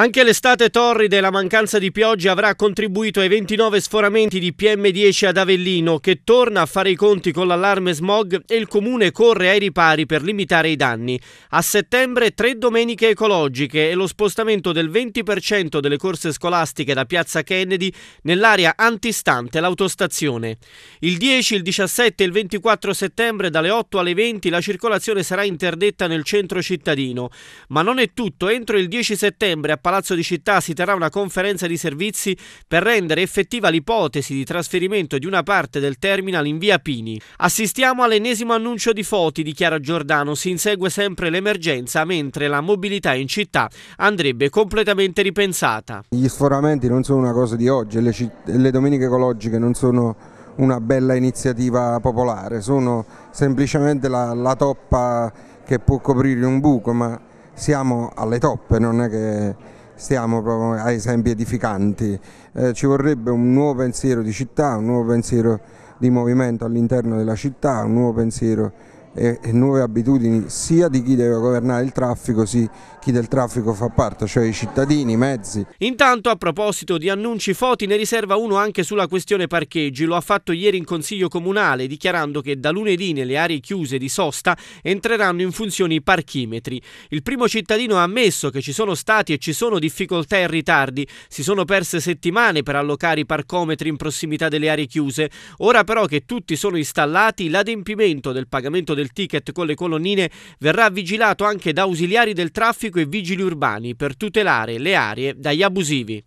Anche l'estate torrida e la mancanza di pioggia avrà contribuito ai 29 sforamenti di PM10 ad Avellino, che torna a fare i conti con l'allarme smog e il comune corre ai ripari per limitare i danni. A settembre tre domeniche ecologiche e lo spostamento del 20% delle corse scolastiche da Piazza Kennedy nell'area antistante l'autostazione. Il 10, il 17 e il 24 settembre dalle 8 alle 20 la circolazione sarà interdetta nel centro cittadino. Ma non è tutto, entro il 10 settembre a Palazzo di Città si terrà una conferenza di servizi per rendere effettiva l'ipotesi di trasferimento di una parte del terminal in via Pini. Assistiamo all'ennesimo annuncio di Foti, dichiara Giordano, si insegue sempre l'emergenza mentre la mobilità in città andrebbe completamente ripensata. Gli sforamenti non sono una cosa di oggi, le, le domeniche ecologiche non sono una bella iniziativa popolare, sono semplicemente la, la, toppa che può coprire un buco, ma siamo alle toppe, non è che stiamo proprio a esempi edificanti. Eh, ci vorrebbe un nuovo pensiero di città, un nuovo pensiero di movimento all'interno della città, un nuovo pensiero e, nuove abitudini sia di chi deve governare il traffico, sì, chi del traffico fa parte, cioè i cittadini, i mezzi. Intanto a proposito di annunci foti ne riserva uno anche sulla questione parcheggi, lo ha fatto ieri in Consiglio Comunale dichiarando che da lunedì nelle aree chiuse di sosta entreranno in funzione i parchimetri. Il primo cittadino ha ammesso che ci sono stati e ci sono difficoltà e ritardi, si sono perse settimane per allocare i parcometri in prossimità delle aree chiuse, ora però che tutti sono installati l'adempimento del pagamento del del ticket con le colonnine verrà vigilato anche da ausiliari del traffico e vigili urbani per tutelare le aree dagli abusivi.